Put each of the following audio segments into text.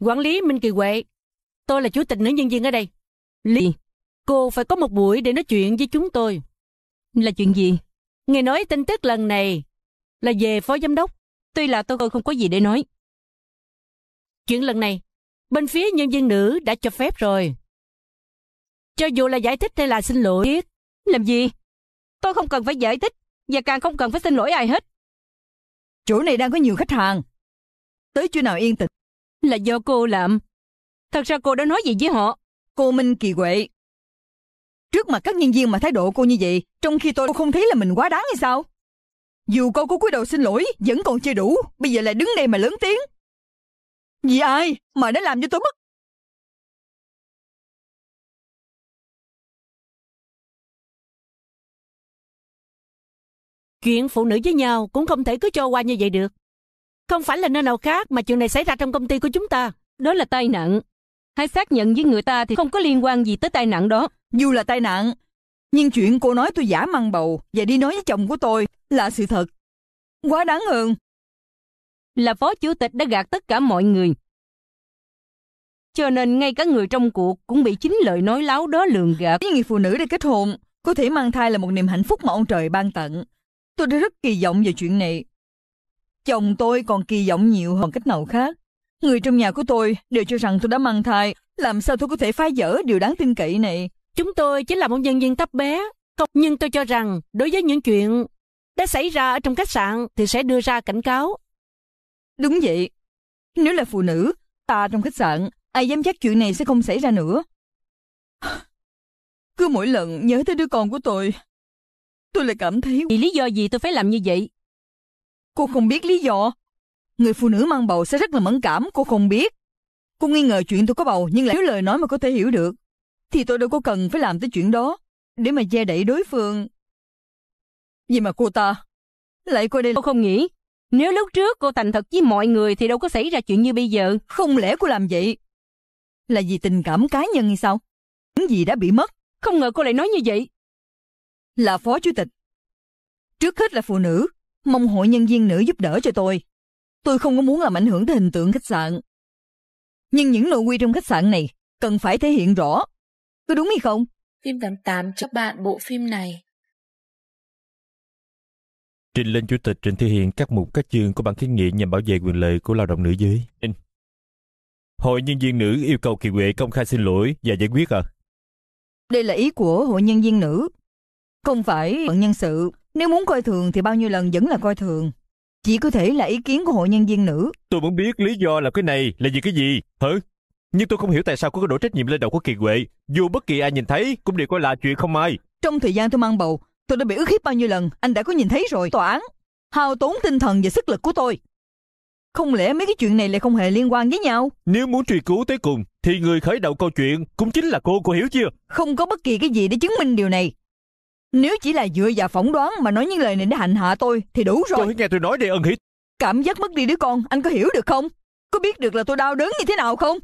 Quản lý Minh Kỳ Huệ, tôi là chủ tịch nữ nhân viên ở đây. Lý, cô phải có một buổi để nói chuyện với chúng tôi. Là chuyện gì? Nghe nói tin tức lần này là về phó giám đốc. Tuy là tôi không có gì để nói. Chuyện lần này, bên phía nhân viên nữ đã cho phép rồi. Cho dù là giải thích hay là xin lỗi Làm gì? Tôi không cần phải giải thích và càng không cần phải xin lỗi ai hết. Chỗ này đang có nhiều khách hàng. Tới chỗ nào yên tĩnh là do cô làm. Thật ra cô đã nói gì với họ? Cô Minh Kỳ quệ. Trước mặt các nhân viên mà thái độ cô như vậy, trong khi tôi không thấy là mình quá đáng hay sao? Dù cô có cúi đầu xin lỗi, vẫn còn chưa đủ, bây giờ lại đứng đây mà lớn tiếng. Vì ai mà đã làm cho tôi mất Chuyện phụ nữ với nhau cũng không thể cứ cho qua như vậy được. Không phải là nơi nào khác mà chuyện này xảy ra trong công ty của chúng ta. Đó là tai nạn. Hãy xác nhận với người ta thì không có liên quan gì tới tai nạn đó. Dù là tai nạn, nhưng chuyện cô nói tôi giả mang bầu và đi nói với chồng của tôi là sự thật. Quá đáng hơn. Là phó chủ tịch đã gạt tất cả mọi người. Cho nên ngay cả người trong cuộc cũng bị chính lời nói láo đó lường gạt. Với người phụ nữ đã kết hôn, có thể mang thai là một niềm hạnh phúc mà ông trời ban tặng. Tôi đã rất kỳ vọng về chuyện này. Chồng tôi còn kỳ vọng nhiều hơn cách nào khác. Người trong nhà của tôi đều cho rằng tôi đã mang thai. Làm sao tôi có thể phá vỡ điều đáng tin cậy này? Chúng tôi chỉ là một nhân viên tấp bé. Nhưng tôi cho rằng đối với những chuyện đã xảy ra ở trong khách sạn thì sẽ đưa ra cảnh cáo. Đúng vậy. Nếu là phụ nữ, ta trong khách sạn, ai dám chắc chuyện này sẽ không xảy ra nữa. Cứ mỗi lần nhớ tới đứa con của tôi, tôi lại cảm thấy... Vì lý do gì tôi phải làm như vậy? Cô không biết lý do. Người phụ nữ mang bầu sẽ rất là mẫn cảm, cô không biết. Cô nghi ngờ chuyện tôi có bầu nhưng lại nếu lời nói mà có thể hiểu được. Thì tôi đâu có cần phải làm tới chuyện đó để mà che đẩy đối phương. Vì mà cô ta lại coi đây là... Cô không nghĩ nếu lúc trước cô thành thật với mọi người thì đâu có xảy ra chuyện như bây giờ. Không lẽ cô làm vậy? Là vì tình cảm cá nhân hay sao? Những gì đã bị mất. Không ngờ cô lại nói như vậy. Là phó chủ tịch. Trước hết là phụ nữ, Mong hội nhân viên nữ giúp đỡ cho tôi. Tôi không có muốn làm ảnh hưởng tới hình tượng khách sạn. Nhưng những nội quy trong khách sạn này cần phải thể hiện rõ. Có đúng hay không? Phim 88 cho bạn bộ phim này. Trình lên Chủ tịch Trình thể hiện các mục các chương của bản kiến nghị nhằm bảo vệ quyền lợi của lao động nữ giới. Hội nhân viên nữ yêu cầu Kiều quệ công khai xin lỗi và giải quyết à? Đây là ý của hội nhân viên nữ, không phải phận nhân sự. Nếu muốn coi thường thì bao nhiêu lần vẫn là coi thường. Chỉ có thể là ý kiến của hội nhân viên nữ. Tôi muốn biết lý do là cái này là vì cái gì, hả? Nhưng tôi không hiểu tại sao có đổ trách nhiệm lên đầu của kỳ Huệ. Dù bất kỳ ai nhìn thấy cũng đều coi là chuyện không ai. Trong thời gian tôi mang bầu, tôi đã bị ức hiếp bao nhiêu lần, anh đã có nhìn thấy rồi. Tòa án, hao tốn tinh thần và sức lực của tôi. Không lẽ mấy cái chuyện này lại không hề liên quan với nhau? Nếu muốn truy cứu tới cùng, thì người khởi đầu câu chuyện cũng chính là cô, cô hiểu chưa? Không có bất kỳ cái gì để chứng minh điều này. Nếu chỉ là dựa vào phỏng đoán mà nói những lời này để hành hạ tôi thì đủ rồi. Tôi nghe tôi nói đi ân hỷ. Cảm giác mất đi đứa con, anh có hiểu được không? Có biết được là tôi đau đớn như thế nào không?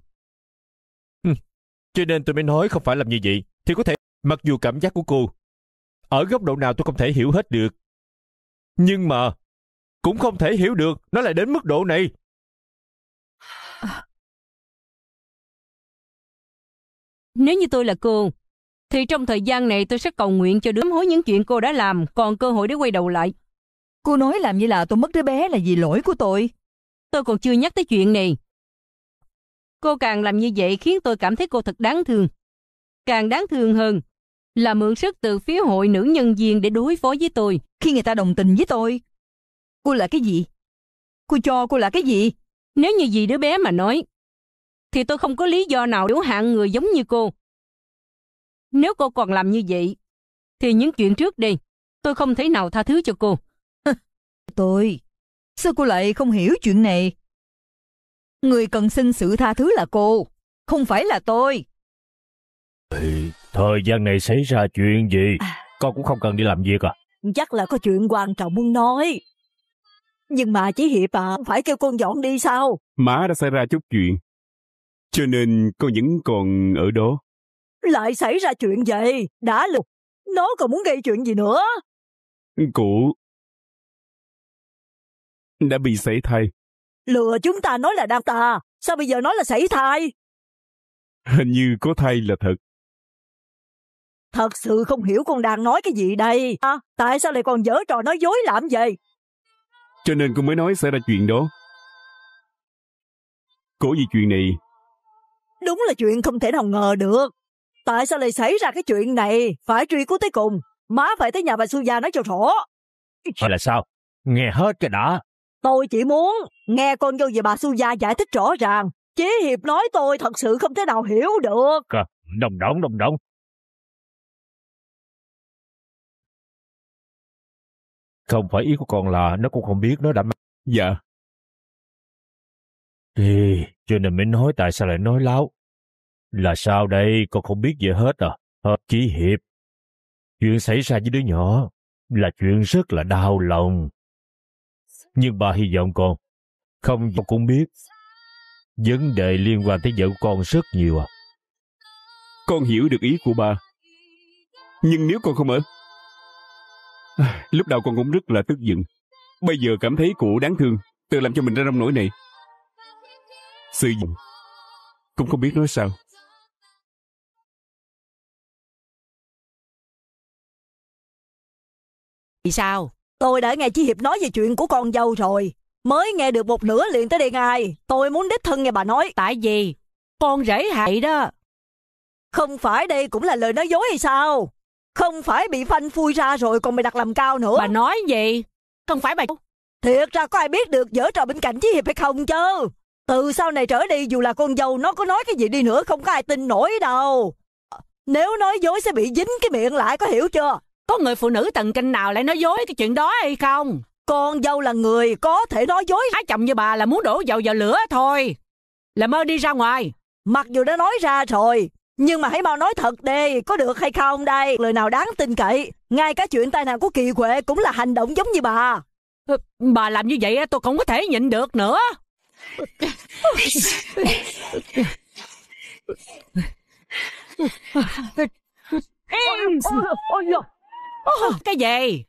Cho nên tôi mới nói không phải làm như vậy. Thì có thể, mặc dù cảm giác của cô, ở góc độ nào tôi không thể hiểu hết được. Nhưng mà, cũng không thể hiểu được nó lại đến mức độ này. Nếu như tôi là cô, thì trong thời gian này tôi sẽ cầu nguyện cho đứa hối những chuyện cô đã làm, còn cơ hội để quay đầu lại. Cô nói làm như là tôi mất đứa bé là vì lỗi của tôi. Tôi còn chưa nhắc tới chuyện này. Cô càng làm như vậy khiến tôi cảm thấy cô thật đáng thương. Càng đáng thương hơn là mượn sức từ phía hội nữ nhân viên để đối phó với tôi. Khi người ta đồng tình với tôi, cô là cái gì? Cô cho cô là cái gì? Nếu như gì đứa bé mà nói, thì tôi không có lý do nào để hạng người giống như cô. Nếu cô còn làm như vậy, thì những chuyện trước đi, tôi không thấy nào tha thứ cho cô. tôi, sao cô lại không hiểu chuyện này? Người cần xin sự tha thứ là cô, không phải là tôi. Ừ, thời gian này xảy ra chuyện gì? À, Con cũng không cần đi làm việc à? Chắc là có chuyện quan trọng muốn nói. Nhưng mà chỉ Hiệp à, phải kêu con dọn đi sao? Má đã xảy ra chút chuyện, cho nên con vẫn còn ở đó. Lại xảy ra chuyện vậy, đã lục, nó còn muốn gây chuyện gì nữa? Cụ... Đã bị sảy thai. Lừa chúng ta nói là đang tà, sao bây giờ nói là sảy thai? Hình như có thai là thật. Thật sự không hiểu con đang nói cái gì đây. À, tại sao lại còn dở trò nói dối làm vậy? Cho nên con mới nói xảy ra chuyện đó. Cố gì chuyện này? Đúng là chuyện không thể nào ngờ được. Tại sao lại xảy ra cái chuyện này? Phải truy cứu tới cùng. Má phải tới nhà bà Su Gia nói cho rõ. Hay là sao? Nghe hết cái đã. Tôi chỉ muốn nghe con dâu về bà Su Gia giải thích rõ ràng. chế Hiệp nói tôi thật sự không thể nào hiểu được. À, đồng đồng đồng đóng. Không phải ý của con là nó cũng không biết nó đã... mang Dạ. Thì cho nên mới nói tại sao lại nói láo. Là sao đây, con không biết gì hết à? Hợp chí hiệp. Chuyện xảy ra với đứa nhỏ là chuyện rất là đau lòng. Nhưng bà hy vọng con, không con cũng biết. Vấn đề liên quan tới vợ con rất nhiều à. Con hiểu được ý của ba. Nhưng nếu con không ở... Lúc đầu con cũng rất là tức giận. Bây giờ cảm thấy cụ đáng thương, tự làm cho mình ra nông nỗi này. Sư dụng, cũng không biết nói sao. Thì sao? Tôi đã nghe chị Hiệp nói về chuyện của con dâu rồi. Mới nghe được một nửa liền tới đây ngài. Tôi muốn đích thân nghe bà nói. Tại vì con rể hại đó. Không phải đây cũng là lời nói dối hay sao? Không phải bị phanh phui ra rồi còn bị đặt làm cao nữa. Bà nói gì? Không phải bà... Thiệt ra có ai biết được dở trò bên cạnh chí Hiệp hay không chứ? Từ sau này trở đi dù là con dâu nó có nói cái gì đi nữa không có ai tin nổi đâu. Ờ, nếu nói dối sẽ bị dính cái miệng lại có hiểu chưa? có người phụ nữ tần kinh nào lại nói dối cái chuyện đó hay không? Con dâu là người có thể nói dối. Á chồng như bà là muốn đổ dầu vào lửa thôi. Là mơ đi ra ngoài. Mặc dù đã nói ra rồi, nhưng mà hãy mau nói thật đi, có được hay không đây? Lời nào đáng tin cậy, ngay cả chuyện tai nạn của Kỳ Huệ cũng là hành động giống như bà. Bà làm như vậy tôi không có thể nhịn được nữa. Ê, ôi, ôi, ôi, Ồ, cái gì?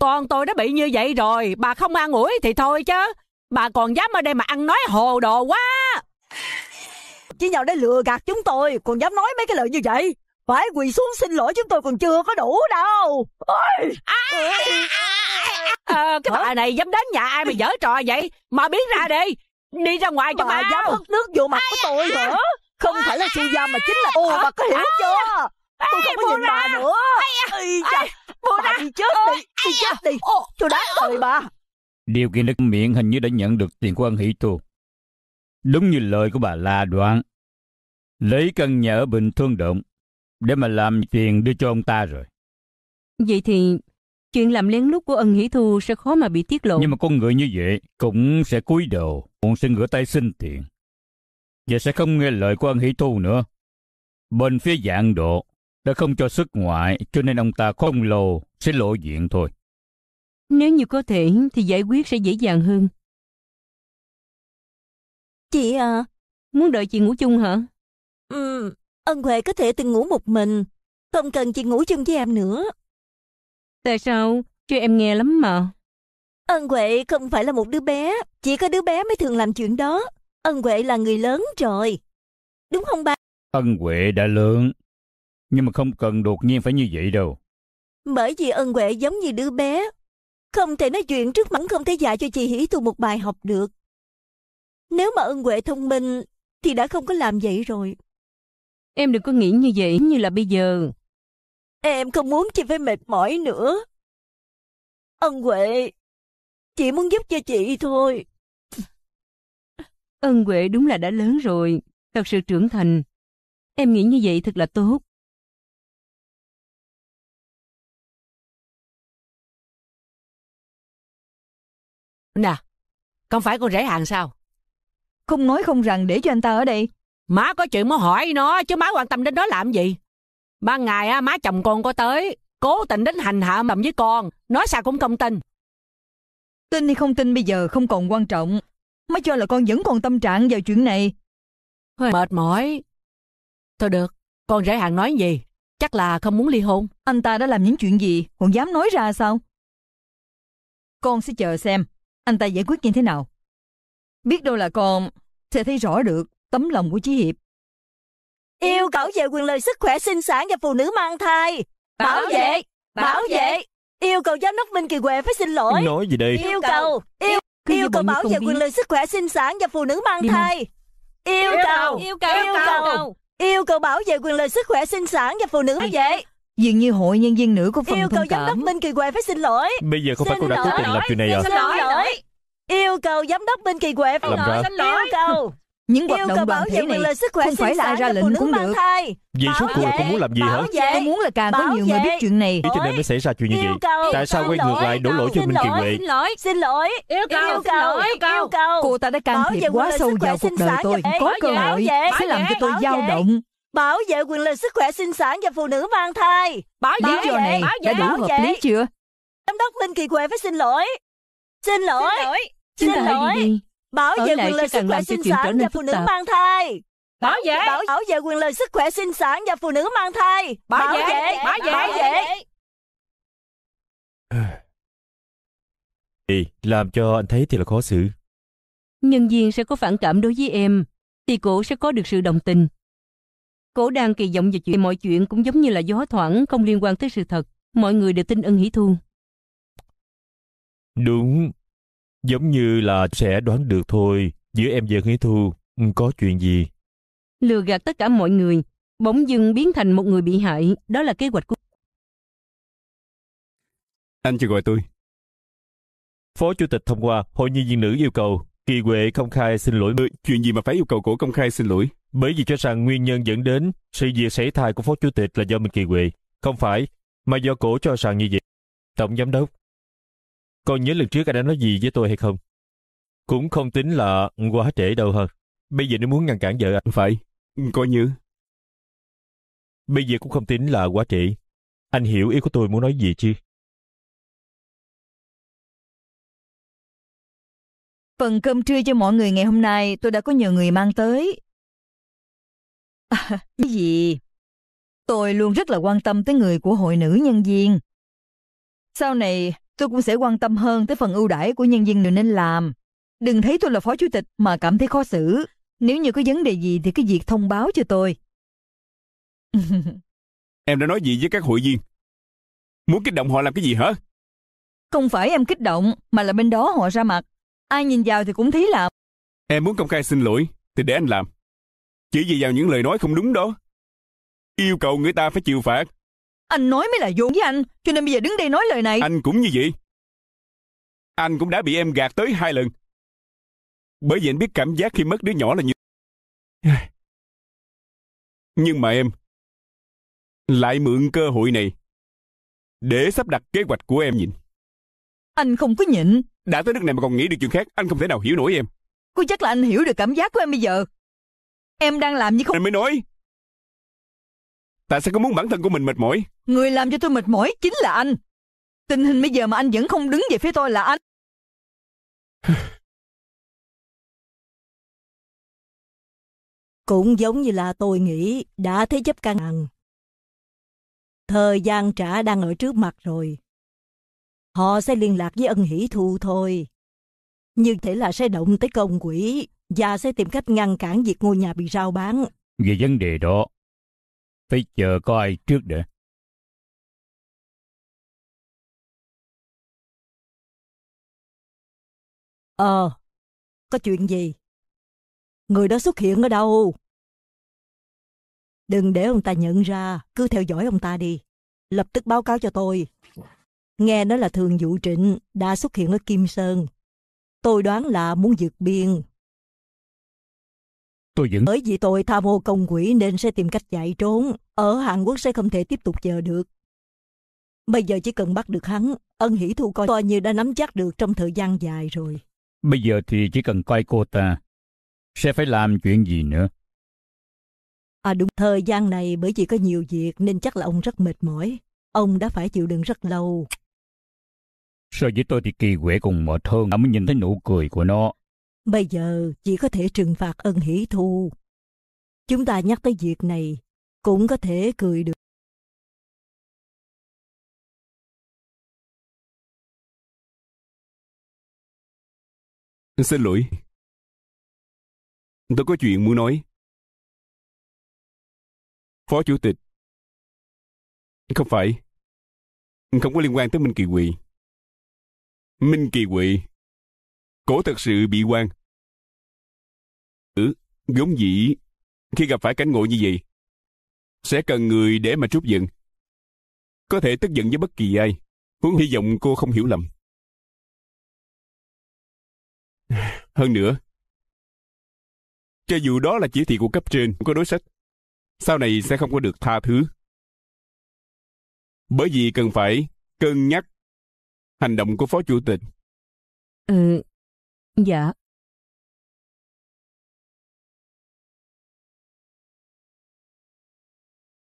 Con tôi đã bị như vậy rồi, bà không ăn ủi thì thôi chứ. Bà còn dám ở đây mà ăn nói hồ đồ quá. Chỉ nhau đây lừa gạt chúng tôi, còn dám nói mấy cái lời như vậy. Phải quỳ xuống xin lỗi chúng tôi còn chưa có đủ đâu. Ôi! À, à, à, à, cái bà này dám đến nhà ai mà dở trò vậy? Mà biến ra đi, đi ra ngoài cho bà. Bà dám hất nước vô mặt của tôi hả? Không phải là sư gia mà chính là... ô bà có hiểu chưa? Tôi không có nhìn bà nữa. Ây da! bà đi chết đi đi chết à. đi tôi đá rồi bà điều kiện đất miệng hình như đã nhận được tiền của ân hỷ thu đúng như lời của bà la đoạn lấy căn nhà ở bình thương động để mà làm tiền đưa cho ông ta rồi vậy thì chuyện làm lén lút của ân hỷ thu sẽ khó mà bị tiết lộ nhưng mà con người như vậy cũng sẽ cúi đầu cũng sẽ ngửa tay xin tiền và sẽ không nghe lời của ân hỷ thu nữa bên phía dạng độ đã không cho xuất ngoại cho nên ông ta không lồ sẽ lộ diện thôi. Nếu như có thể thì giải quyết sẽ dễ dàng hơn. Chị à, muốn đợi chị ngủ chung hả? Ừ, ân huệ có thể từng ngủ một mình, không cần chị ngủ chung với em nữa. Tại sao? Cho em nghe lắm mà. Ân Huệ không phải là một đứa bé, chỉ có đứa bé mới thường làm chuyện đó. Ân Huệ là người lớn rồi. Đúng không ba? Ân Huệ đã lớn, nhưng mà không cần đột nhiên phải như vậy đâu. Bởi vì ân huệ giống như đứa bé. Không thể nói chuyện trước mặt không thể dạy cho chị Hỷ Thu một bài học được. Nếu mà ân huệ thông minh thì đã không có làm vậy rồi. Em đừng có nghĩ như vậy như là bây giờ. Em không muốn chị phải mệt mỏi nữa. Ân Huệ, chị muốn giúp cho chị thôi. Ân Huệ đúng là đã lớn rồi, thật sự trưởng thành. Em nghĩ như vậy thật là tốt. Nè, không phải con rể hàng sao? Không nói không rằng để cho anh ta ở đây. Má có chuyện muốn hỏi nó, chứ má quan tâm đến nó làm gì? Ban ngày á, má chồng con có tới, cố tình đến hành hạ mầm với con, nói sao cũng không tin. Tin hay không tin bây giờ không còn quan trọng. Má cho là con vẫn còn tâm trạng vào chuyện này. Hơi mệt mỏi. Thôi được, con rể hàng nói gì? Chắc là không muốn ly hôn. Anh ta đã làm những chuyện gì, còn dám nói ra sao? Con sẽ chờ xem anh ta giải quyết như thế nào. Biết đâu là con sẽ thấy rõ được tấm lòng của Chí Hiệp. Yêu cầu về quyền lợi sức khỏe sinh sản và phụ nữ mang thai. Bảo vệ, bảo vệ. Yêu cầu giám đốc Minh Kỳ Huệ phải xin lỗi. Nói gì đây? Yêu cầu, yêu, yêu cầu bảo vệ quyền lợi sức khỏe sinh sản và phụ nữ mang thai. Yêu cầu, yêu cầu, yêu cầu. Yêu cầu bảo vệ quyền lợi sức khỏe sinh sản và phụ nữ mang vệ. Dường như hội nhân viên nữ có phần Yêu cầu giám đốc Minh Kỳ què phải xin lỗi. Bây giờ không phải cô đã cố tình làm chuyện này à? Xin lỗi. Yêu cầu giám đốc Minh Kỳ què phải Làm ra. xin lỗi. Yêu cầu. Những hoạt động bảo đoàn thể này lợi sức khỏe không phải là ai ra lệnh cũng được. thai. Vì suốt cuộc vệ, cô muốn làm gì hả? Tôi muốn là càng có nhiều người biết chuyện này. Thế cho nên mới xảy ra chuyện như vậy. Tại sao xin quay ngược lại đổ lỗi cho Minh kỳ lỗi, xin lỗi Xin lỗi. Yêu cầu, Yêu cầu. yêu cầu. Cô ta đã can thiệp quá sâu sức vào cuộc đời tôi. Có cơ hội sẽ làm cho tôi dao động. Bảo vệ quyền lợi sức khỏe sinh sản và phụ nữ mang thai. Bảo vệ, lý này bảo vệ, đã đủ bảo vệ. hợp lý chưa? Giám đốc minh Kỳ Huệ phải xin lỗi. Xin lỗi. Xin lỗi. xin lỗi. Bảo vệ quyền lợi sức khỏe sinh sản và phụ nữ mang thai. Bảo vệ. Bảo, bảo vệ quyền lợi sức khỏe sinh sản và phụ nữ mang thai. Bảo vệ. Bảo vệ. Bảo vệ. Thì làm cho anh thấy thì là khó xử. Nhân viên sẽ có phản cảm đối với em, thì cổ sẽ có được sự đồng tình. Cổ đang kỳ vọng về chuyện mọi chuyện cũng giống như là gió thoảng không liên quan tới sự thật. Mọi người đều tin ân hỷ thu. Đúng. Giống như là sẽ đoán được thôi. Giữa em và hỷ thu ừ, có chuyện gì. Lừa gạt tất cả mọi người. Bỗng dưng biến thành một người bị hại. Đó là kế hoạch của... Anh chưa gọi tôi. Phó Chủ tịch thông qua Hội nhi viên nữ yêu cầu Kỳ Huệ công khai xin lỗi. Ừ, chuyện gì mà phải yêu cầu cổ công khai xin lỗi? bởi vì cho rằng nguyên nhân dẫn đến sự việc xảy thai của phó chủ tịch là do mình Kỳ quỵ không phải, mà do cổ cho rằng như vậy. Tổng giám đốc, còn nhớ lần trước anh đã nói gì với tôi hay không? Cũng không tính là quá trễ đâu hơn. Bây giờ nếu muốn ngăn cản vợ anh... Phải, coi như. Bây giờ cũng không tính là quá trễ. Anh hiểu ý của tôi muốn nói gì chứ? Phần cơm trưa cho mọi người ngày hôm nay tôi đã có nhờ người mang tới. À, cái gì? Tôi luôn rất là quan tâm tới người của hội nữ nhân viên. Sau này, tôi cũng sẽ quan tâm hơn tới phần ưu đãi của nhân viên được nên làm. Đừng thấy tôi là phó chủ tịch mà cảm thấy khó xử. Nếu như có vấn đề gì thì cứ việc thông báo cho tôi. em đã nói gì với các hội viên? Muốn kích động họ làm cái gì hả? Không phải em kích động, mà là bên đó họ ra mặt. Ai nhìn vào thì cũng thấy là... Em muốn công khai xin lỗi, thì để anh làm. Chỉ vì vào những lời nói không đúng đó. Yêu cầu người ta phải chịu phạt. Anh nói mới là vốn với anh, cho nên bây giờ đứng đây nói lời này. Anh cũng như vậy. Anh cũng đã bị em gạt tới hai lần. Bởi vì anh biết cảm giác khi mất đứa nhỏ là như... Nhưng mà em lại mượn cơ hội này để sắp đặt kế hoạch của em nhịn. Anh không có nhịn. Đã tới nước này mà còn nghĩ được chuyện khác, anh không thể nào hiểu nổi em. Cô chắc là anh hiểu được cảm giác của em bây giờ. Em đang làm như không... Em mới nói. Tại sao có muốn bản thân của mình mệt mỏi? Người làm cho tôi mệt mỏi chính là anh. Tình hình bây giờ mà anh vẫn không đứng về phía tôi là anh. Cũng giống như là tôi nghĩ đã thế chấp căn ngàn. Thời gian trả đang ở trước mặt rồi. Họ sẽ liên lạc với ân hỷ thu thôi. Như thể là sẽ động tới công quỷ và sẽ tìm cách ngăn cản việc ngôi nhà bị rao bán. Về vấn đề đó, phải chờ có ai trước đã. Ờ, có chuyện gì? Người đó xuất hiện ở đâu? Đừng để ông ta nhận ra, cứ theo dõi ông ta đi. Lập tức báo cáo cho tôi. Nghe nói là thường vụ trịnh đã xuất hiện ở Kim Sơn. Tôi đoán là muốn vượt biên Tôi vẫn... Bởi vì tôi tha ô công quỷ nên sẽ tìm cách chạy trốn. Ở Hàn Quốc sẽ không thể tiếp tục chờ được. Bây giờ chỉ cần bắt được hắn, ân hỷ thu coi coi như đã nắm chắc được trong thời gian dài rồi. Bây giờ thì chỉ cần coi cô ta. Sẽ phải làm chuyện gì nữa? À đúng, thời gian này bởi vì có nhiều việc nên chắc là ông rất mệt mỏi. Ông đã phải chịu đựng rất lâu. So với tôi thì kỳ quệ cùng mệt hơn, đã mới nhìn thấy nụ cười của nó. Bây giờ chỉ có thể trừng phạt ân hỷ thu. Chúng ta nhắc tới việc này, cũng có thể cười được. Xin lỗi. Tôi có chuyện muốn nói. Phó Chủ tịch. Không phải. Không có liên quan tới Minh Kỳ Quỳ. Minh Kỳ Quỳ. Cổ thật sự bị quan vốn dĩ khi gặp phải cảnh ngộ như vậy sẽ cần người để mà trút giận có thể tức giận với bất kỳ ai huống hy vọng cô không hiểu lầm hơn nữa cho dù đó là chỉ thị của cấp trên có đối sách sau này sẽ không có được tha thứ bởi vì cần phải cân nhắc hành động của phó chủ tịch ừ dạ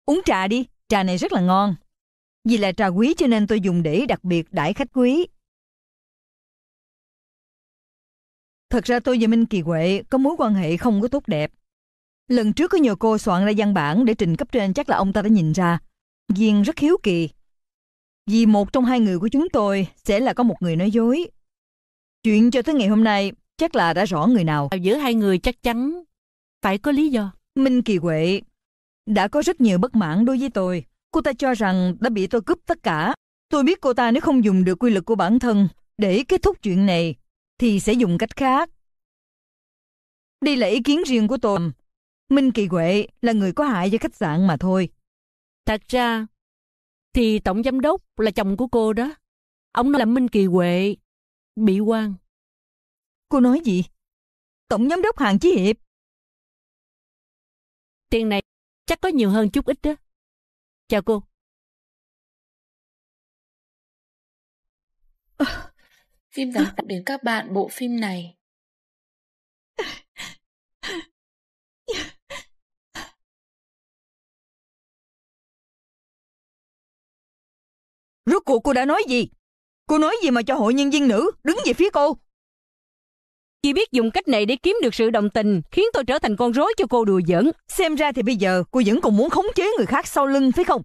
Uống trà đi, trà này rất là ngon. Vì là trà quý cho nên tôi dùng để đặc biệt đãi khách quý. Thật ra tôi và Minh Kỳ Huệ có mối quan hệ không có tốt đẹp. Lần trước có nhờ cô soạn ra văn bản để trình cấp trên chắc là ông ta đã nhìn ra. Duyên rất hiếu kỳ. Vì một trong hai người của chúng tôi sẽ là có một người nói dối. Chuyện cho tới ngày hôm nay chắc là đã rõ người nào. Giữa hai người chắc chắn phải có lý do. Minh Kỳ Huệ đã có rất nhiều bất mãn đối với tôi. Cô ta cho rằng đã bị tôi cướp tất cả. Tôi biết cô ta nếu không dùng được quy lực của bản thân để kết thúc chuyện này, thì sẽ dùng cách khác. Đây là ý kiến riêng của tôi. Minh Kỳ Huệ là người có hại cho khách sạn mà thôi. Thật ra, thì tổng giám đốc là chồng của cô đó. Ông nói là Minh Kỳ Huệ bị quan. Cô nói gì? Tổng giám đốc Hàng Chí Hiệp. Tiền này Chắc có nhiều hơn chút ít đó. Chào cô. phim dám tặng đến các bạn bộ phim này. Rốt cuộc cô đã nói gì? Cô nói gì mà cho hội nhân viên nữ đứng về phía cô? Chỉ biết dùng cách này để kiếm được sự đồng tình, khiến tôi trở thành con rối cho cô đùa giỡn. Xem ra thì bây giờ cô vẫn còn muốn khống chế người khác sau lưng phải không?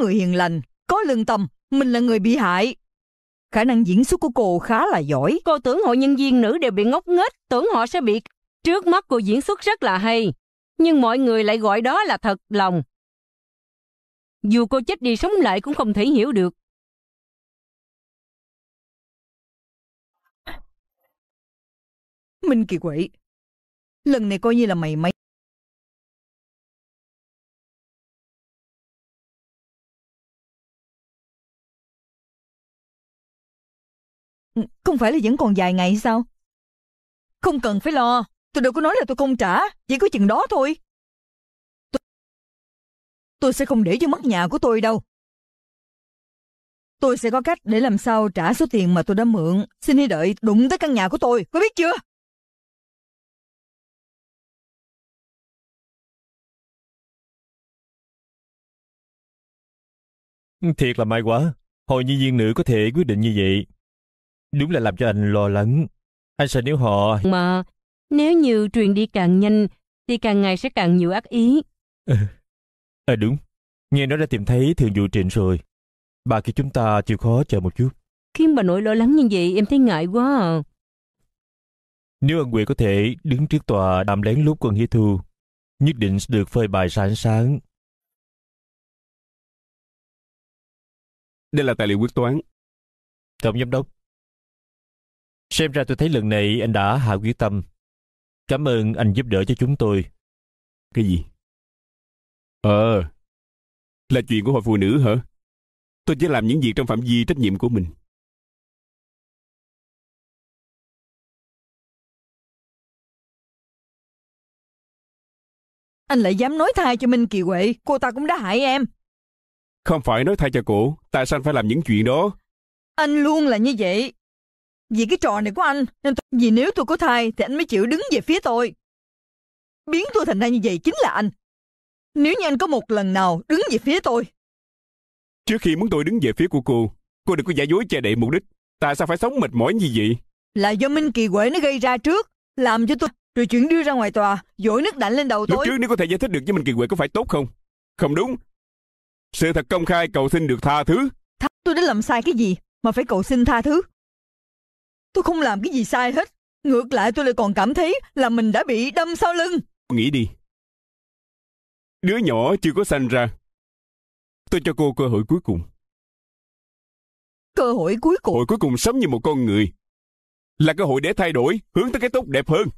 Người hiền lành, có lương tâm, mình là người bị hại. Khả năng diễn xuất của cô khá là giỏi. Cô tưởng hội nhân viên nữ đều bị ngốc nghếch, tưởng họ sẽ bị... Trước mắt cô diễn xuất rất là hay, nhưng mọi người lại gọi đó là thật lòng. Dù cô chết đi sống lại cũng không thể hiểu được. Minh kỳ quỷ. Lần này coi như là mày mấy. Ừ, không phải là vẫn còn vài ngày sao? Không cần phải lo. Tôi đâu có nói là tôi không trả. Chỉ có chừng đó thôi. Tôi, tôi sẽ không để cho mất nhà của tôi đâu. Tôi sẽ có cách để làm sao trả số tiền mà tôi đã mượn. Xin hãy đợi đụng tới căn nhà của tôi. Có biết chưa? Thiệt là may quá, hồi nhi viên nữ có thể quyết định như vậy. Đúng là làm cho anh lo lắng. Anh sợ nếu họ... Mà, nếu như truyền đi càng nhanh, thì càng ngày sẽ càng nhiều ác ý. Ờ, à, đúng. Nghe nói đã tìm thấy thường vụ trịnh rồi. Bà kia chúng ta chịu khó chờ một chút. Khiến bà nội lo lắng như vậy, em thấy ngại quá à. Nếu anh quỷ có thể đứng trước tòa đàm lén lút quân hí Thu, nhất định sẽ được phơi bài sáng sáng Đây là tài liệu quyết toán. Tổng giám đốc, xem ra tôi thấy lần này anh đã hạ quyết tâm. Cảm ơn anh giúp đỡ cho chúng tôi. Cái gì? Ờ, là chuyện của hội phụ nữ hả? Tôi chỉ làm những việc trong phạm vi trách nhiệm của mình. Anh lại dám nói thai cho Minh Kỳ Huệ, cô ta cũng đã hại em. Không phải nói thay cho cô, tại sao anh phải làm những chuyện đó? Anh luôn là như vậy. Vì cái trò này của anh, nên tôi... vì nếu tôi có thai thì anh mới chịu đứng về phía tôi. Biến tôi thành ra như vậy chính là anh. Nếu như anh có một lần nào đứng về phía tôi. Trước khi muốn tôi đứng về phía của cô, cô đừng có giả dối che đậy mục đích. Tại sao phải sống mệt mỏi như vậy? Là do Minh Kỳ Quệ nó gây ra trước, làm cho tôi... Rồi chuyển đưa ra ngoài tòa, dội nước đảnh lên đầu tôi. Lúc trước nếu có thể giải thích được với Minh Kỳ Quệ có phải tốt không? Không đúng, sự thật công khai cầu xin được tha thứ. Thà tôi đã làm sai cái gì mà phải cầu xin tha thứ? Tôi không làm cái gì sai hết. Ngược lại tôi lại còn cảm thấy là mình đã bị đâm sau lưng. Nghĩ đi. Đứa nhỏ chưa có sanh ra. Tôi cho cô cơ hội cuối cùng. Cơ hội cuối cùng? Hội cuối cùng sống như một con người. Là cơ hội để thay đổi, hướng tới cái tốt đẹp hơn.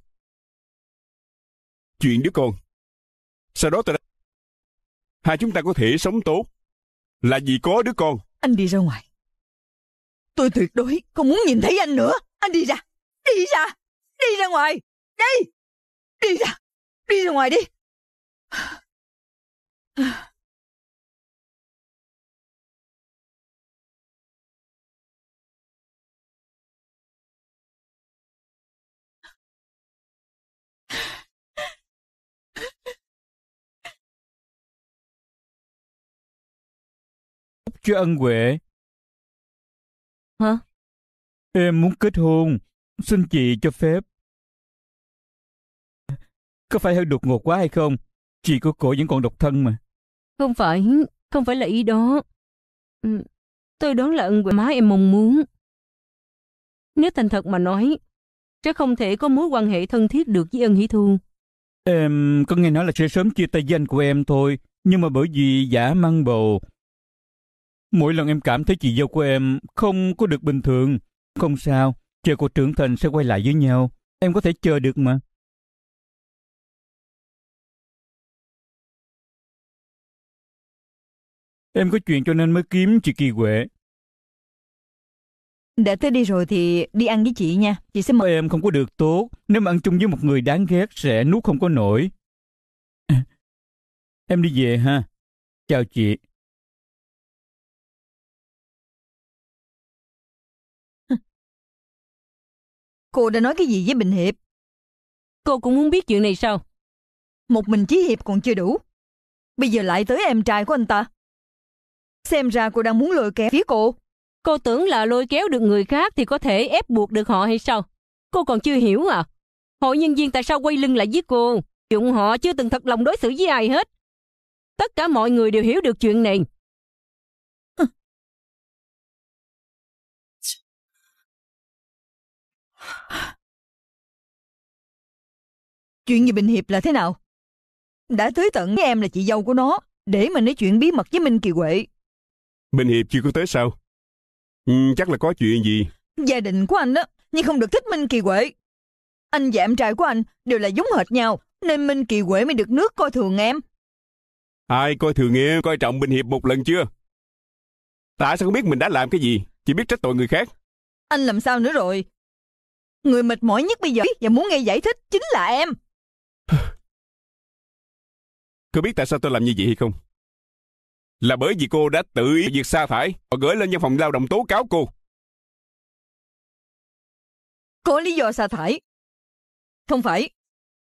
Chuyện đứa con. Sau đó tôi đã hai chúng ta có thể sống tốt là vì có đứa con anh đi ra ngoài tôi tuyệt đối không muốn nhìn thấy anh nữa anh đi ra đi ra đi ra ngoài đi đi ra đi ra ngoài đi cho ân huệ. Hả? Em muốn kết hôn, xin chị cho phép. Có phải hơi đột ngột quá hay không? Chị của cổ vẫn còn độc thân mà. Không phải, không phải là ý đó. Ừ, tôi đoán là ân huệ má em mong muốn. Nếu thành thật mà nói, sẽ không thể có mối quan hệ thân thiết được với ân hỷ thu. Em có nghe nói là sẽ sớm chia tay danh của em thôi, nhưng mà bởi vì giả mang bầu, Mỗi lần em cảm thấy chị dâu của em không có được bình thường. Không sao, chờ cô trưởng thành sẽ quay lại với nhau. Em có thể chờ được mà. Em có chuyện cho nên mới kiếm chị Kỳ Huệ. Đã tới đi rồi thì đi ăn với chị nha. Chị sẽ mời... Em không có được tốt. Nếu mà ăn chung với một người đáng ghét sẽ nuốt không có nổi. Em đi về ha. Chào chị. Cô đã nói cái gì với Bình Hiệp? Cô cũng muốn biết chuyện này sao? Một mình Chí Hiệp còn chưa đủ. Bây giờ lại tới em trai của anh ta. Xem ra cô đang muốn lôi kéo phía cô. Cô tưởng là lôi kéo được người khác thì có thể ép buộc được họ hay sao? Cô còn chưa hiểu à? Hội nhân viên tại sao quay lưng lại với cô? Dụng họ chưa từng thật lòng đối xử với ai hết. Tất cả mọi người đều hiểu được chuyện này. Chuyện gì Bình Hiệp là thế nào? Đã tới tận với em là chị dâu của nó, để mà nói chuyện bí mật với Minh Kỳ Huệ. Bình Hiệp chưa có tới sao? Ừ, chắc là có chuyện gì. Gia đình của anh á, nhưng không được thích Minh Kỳ Huệ. Anh và em trai của anh đều là giống hệt nhau, nên Minh Kỳ Huệ mới được nước coi thường em. Ai coi thường em, coi trọng Bình Hiệp một lần chưa? Tại sao không biết mình đã làm cái gì, chỉ biết trách tội người khác. Anh làm sao nữa rồi? Người mệt mỏi nhất bây giờ và muốn nghe giải thích chính là em. Cô biết tại sao tôi làm như vậy hay không? Là bởi vì cô đã tự ý việc sa thải và gửi lên văn phòng lao động tố cáo cô. Có lý do sa thải. Không phải,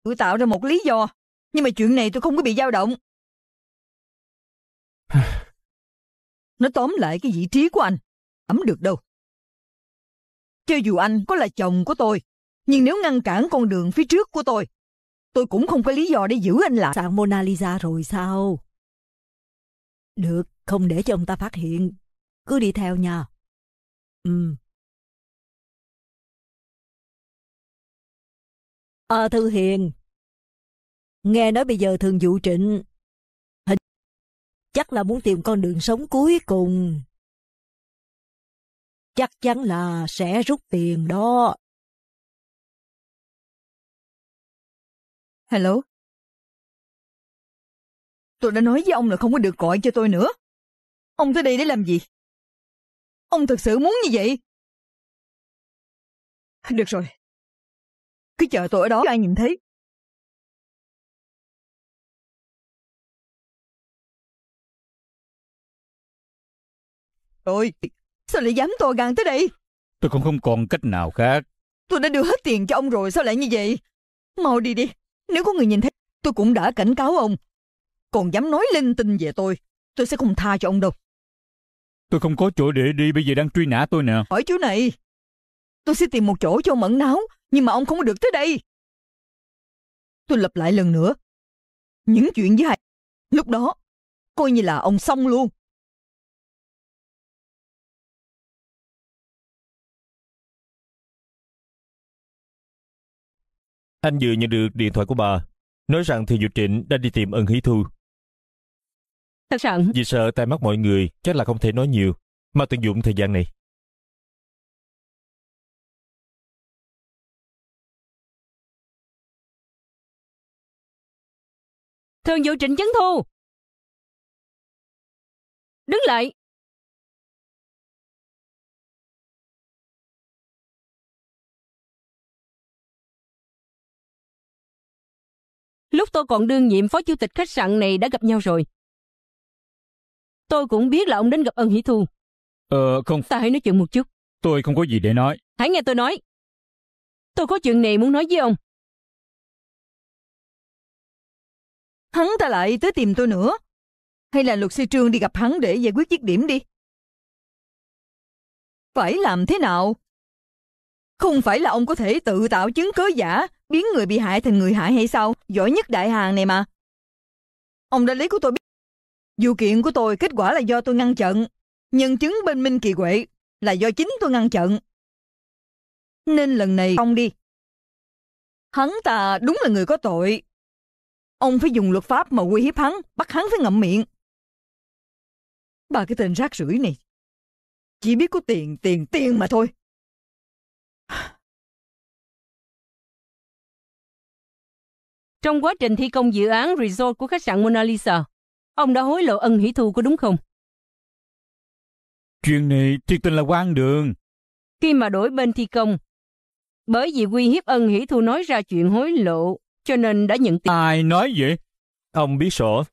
tôi tạo ra một lý do. Nhưng mà chuyện này tôi không có bị dao động. Nó tóm lại cái vị trí của anh. Ấm được đâu. Cho dù anh có là chồng của tôi, nhưng nếu ngăn cản con đường phía trước của tôi, tôi cũng không có lý do để giữ anh lại. Sạn Mona Lisa rồi sao? Được, không để cho ông ta phát hiện. Cứ đi theo nha. Ừ. Ờ, à, Thư Hiền. Nghe nói bây giờ thường vụ trịnh. Hình chắc là muốn tìm con đường sống cuối cùng chắc chắn là sẽ rút tiền đó. Hello? Tôi đã nói với ông là không có được gọi cho tôi nữa. Ông tới đây để làm gì? Ông thực sự muốn như vậy? Được rồi. Cứ chờ tôi ở đó cho ai nhìn thấy. Tôi. Sao lại dám to gan tới đây Tôi cũng không còn cách nào khác Tôi đã đưa hết tiền cho ông rồi sao lại như vậy Mau đi đi Nếu có người nhìn thấy tôi cũng đã cảnh cáo ông Còn dám nói linh tinh về tôi Tôi sẽ không tha cho ông đâu Tôi không có chỗ để đi bây giờ đang truy nã tôi nè Hỏi chỗ này Tôi sẽ tìm một chỗ cho ông náo, Nhưng mà ông không được tới đây Tôi lặp lại lần nữa Những chuyện với hai Lúc đó Coi như là ông xong luôn Anh vừa nhận được điện thoại của bà, nói rằng thì Dụ Trịnh đang đi tìm ân hí thu. Thật sẵn. Vì sợ tai mắt mọi người, chắc là không thể nói nhiều, mà tận dụng thời gian này. Thường Dụ Trịnh Chấn Thu! Đứng lại! Lúc tôi còn đương nhiệm phó chủ tịch khách sạn này đã gặp nhau rồi. Tôi cũng biết là ông đến gặp ân hỷ thu. Ờ, không. Ta hãy nói chuyện một chút. Tôi không có gì để nói. Hãy nghe tôi nói. Tôi có chuyện này muốn nói với ông. Hắn ta lại tới tìm tôi nữa. Hay là luật sư Trương đi gặp hắn để giải quyết dứt điểm đi. Phải làm thế nào? Không phải là ông có thể tự tạo chứng cứ giả biến người bị hại thành người hại hay sao? Giỏi nhất đại hàng này mà. Ông đại lý của tôi biết. Vụ kiện của tôi kết quả là do tôi ngăn chặn. Nhân chứng bên Minh Kỳ Quệ là do chính tôi ngăn chặn. Nên lần này ông đi. Hắn ta đúng là người có tội. Ông phải dùng luật pháp mà quy hiếp hắn, bắt hắn phải ngậm miệng. Ba cái tên rác rưởi này. Chỉ biết có tiền, tiền, tiền mà thôi. Trong quá trình thi công dự án resort của khách sạn Mona Lisa, ông đã hối lộ ân hỷ thu có đúng không? Chuyện này thiệt tình là quan đường. Khi mà đổi bên thi công, bởi vì uy hiếp ân hỷ thu nói ra chuyện hối lộ, cho nên đã nhận tiền. Ai nói vậy? Ông biết rõ.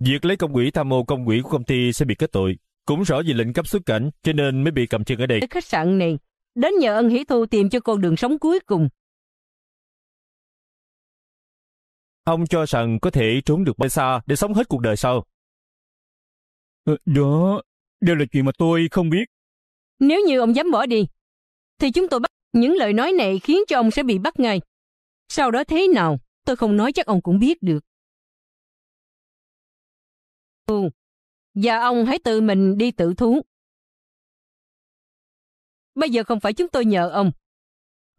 Việc lấy công quỹ tham mô công quỹ của công ty sẽ bị kết tội. Cũng rõ vì lệnh cấp xuất cảnh, cho nên mới bị cầm chân ở đây. Khách sạn này, đến nhờ ân hỷ thu tìm cho con đường sống cuối cùng. Ông cho rằng có thể trốn được bao xa để sống hết cuộc đời sao? Ờ, đó, đều là chuyện mà tôi không biết. Nếu như ông dám bỏ đi, thì chúng tôi bắt những lời nói này khiến cho ông sẽ bị bắt ngay. Sau đó thế nào, tôi không nói chắc ông cũng biết được. Ừ, và ông hãy tự mình đi tự thú. Bây giờ không phải chúng tôi nhờ ông,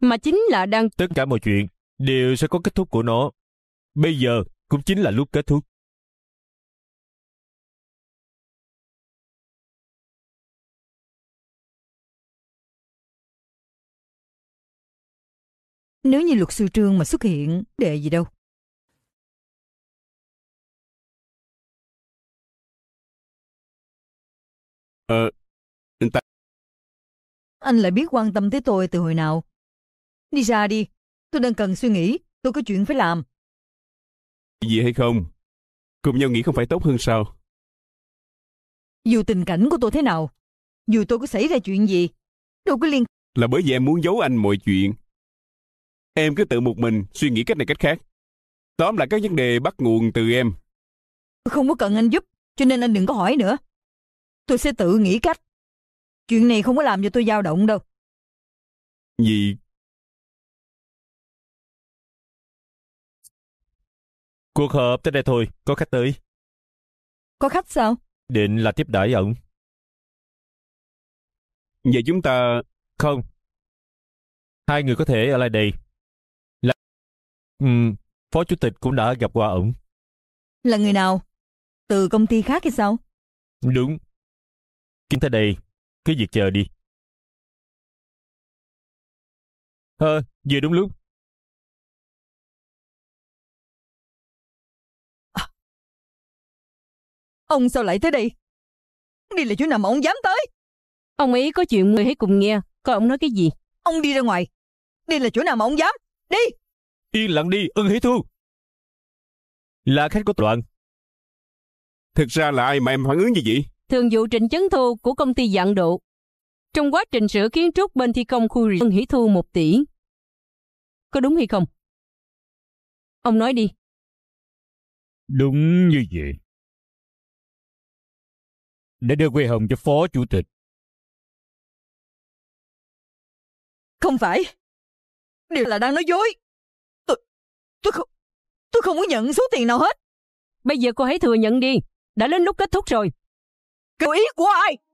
mà chính là đang... Tất cả mọi chuyện đều sẽ có kết thúc của nó. Bây giờ cũng chính là lúc kết thúc. Nếu như luật sư Trương mà xuất hiện, đề gì đâu. Ờ, ta... Anh lại biết quan tâm tới tôi từ hồi nào? Đi ra đi, tôi đang cần suy nghĩ, tôi có chuyện phải làm gì hay không? Cùng nhau nghĩ không phải tốt hơn sao? Dù tình cảnh của tôi thế nào, dù tôi có xảy ra chuyện gì, đâu có liên... Là bởi vì em muốn giấu anh mọi chuyện. Em cứ tự một mình suy nghĩ cách này cách khác. Tóm lại các vấn đề bắt nguồn từ em. Không có cần anh giúp, cho nên anh đừng có hỏi nữa. Tôi sẽ tự nghĩ cách. Chuyện này không có làm cho tôi dao động đâu. Vì Cuộc họp tới đây thôi, có khách tới. Có khách sao? Định là tiếp đãi ổng. Vậy chúng ta... Không. Hai người có thể ở lại đây. Là... Ừ, Phó Chủ tịch cũng đã gặp qua ổng. Là người nào? Từ công ty khác hay sao? Đúng. Kiếm tới đây, cứ việc chờ đi. Ờ, à, về đúng lúc. Ông sao lại tới đây? đi là chỗ nào mà ông dám tới? Ông ấy có chuyện người hãy cùng nghe. Coi ông nói cái gì? Ông đi ra ngoài. đi là chỗ nào mà ông dám? Đi! Yên lặng đi, ưng hỷ thu. Là khách của đoạn. Thực ra là ai mà em phản ứng như vậy? Thường vụ Trịnh Chấn Thu của công ty dạng độ. Trong quá trình sửa kiến trúc bên thi công khu rừng hỷ thu một tỷ. Có đúng hay không? Ông nói đi. Đúng như vậy để đưa quê hồng cho phó chủ tịch. Không phải. Điều là đang nói dối. Tôi, tôi không, tôi không muốn nhận số tiền nào hết. Bây giờ cô hãy thừa nhận đi. Đã đến lúc kết thúc rồi. Cái ý của ai?